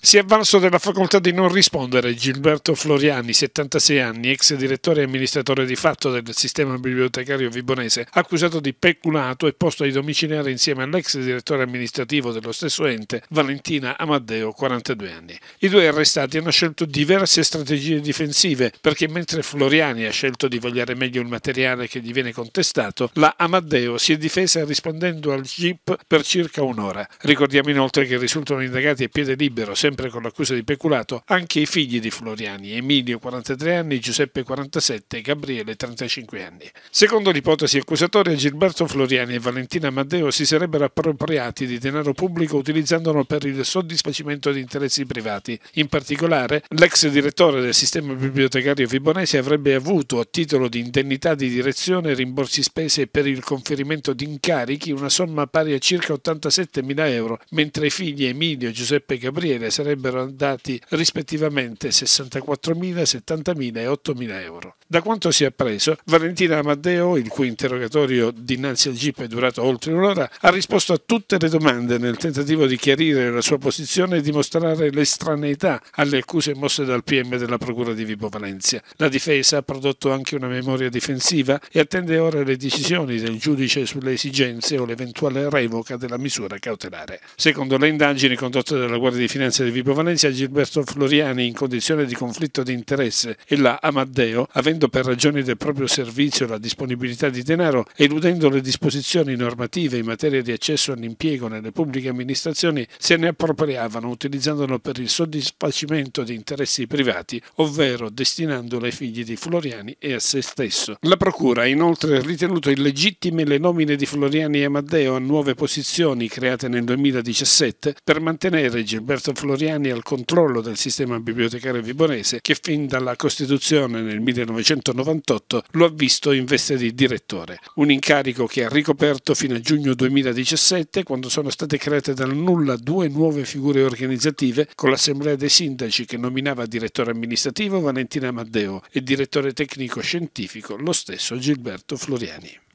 Si è avvalso della facoltà di non rispondere Gilberto Floriani, 76 anni, ex direttore e amministratore di fatto del sistema bibliotecario vibonese, accusato di peculato e posto ai domiciliari insieme all'ex direttore amministrativo dello stesso ente, Valentina Amadeo, 42 anni. I due arrestati hanno scelto diverse strategie difensive perché mentre Floriani ha scelto di vogliare meglio il materiale che gli viene contestato, la Amadeo si è difesa rispondendo al GIP per circa un'ora. Ricordiamo inoltre che risultano indagati a piede libero, sempre con l'accusa di peculato, anche i figli di Floriani, Emilio 43 anni, Giuseppe 47 e Gabriele 35 anni. Secondo l'ipotesi accusatoria, Gilberto Floriani e Valentina Maddeo si sarebbero appropriati di denaro pubblico utilizzandolo per il soddisfacimento di interessi privati. In particolare, l'ex direttore del sistema bibliotecario Fibonese avrebbe avuto, a titolo di indennità di direzione rimborsi spese per il conferimento di incarichi, una somma pari a circa 87 mila euro, mentre i figli Emilio, Giuseppe e Gabriele sarebbero andati rispettivamente 64.000, 70.000 e 8.000 euro. Da quanto si è appreso, Valentina Amadeo, il cui interrogatorio dinanzi al GIP è durato oltre un'ora, ha risposto a tutte le domande nel tentativo di chiarire la sua posizione e dimostrare l'estraneità alle accuse mosse dal PM della Procura di Vibo Valencia. La difesa ha prodotto anche una memoria difensiva e attende ora le decisioni del giudice sulle esigenze o l'eventuale revoca della misura cautelare. Secondo le indagini condotte dalla Guardia di Finanza le Vipovanesi a Gilberto Floriani in condizione di conflitto di interesse e la Amaddeo, avendo per ragioni del proprio servizio la disponibilità di denaro, eludendo le disposizioni normative in materia di accesso all'impiego nelle pubbliche amministrazioni, se ne appropriavano utilizzandolo per il soddisfacimento di interessi privati, ovvero destinandolo ai figli di Floriani e a se stesso. La Procura ha inoltre ritenuto illegittime le nomine di Floriani e Amaddeo a nuove posizioni create nel 2017 per mantenere Gilberto Floriani Soriani al controllo del sistema bibliotecario vibonese che fin dalla Costituzione nel 1998 lo ha visto in veste di direttore, un incarico che ha ricoperto fino a giugno 2017 quando sono state create dal nulla due nuove figure organizzative con l'Assemblea dei Sindaci che nominava direttore amministrativo Valentina Maddeo e direttore tecnico scientifico lo stesso Gilberto Floriani.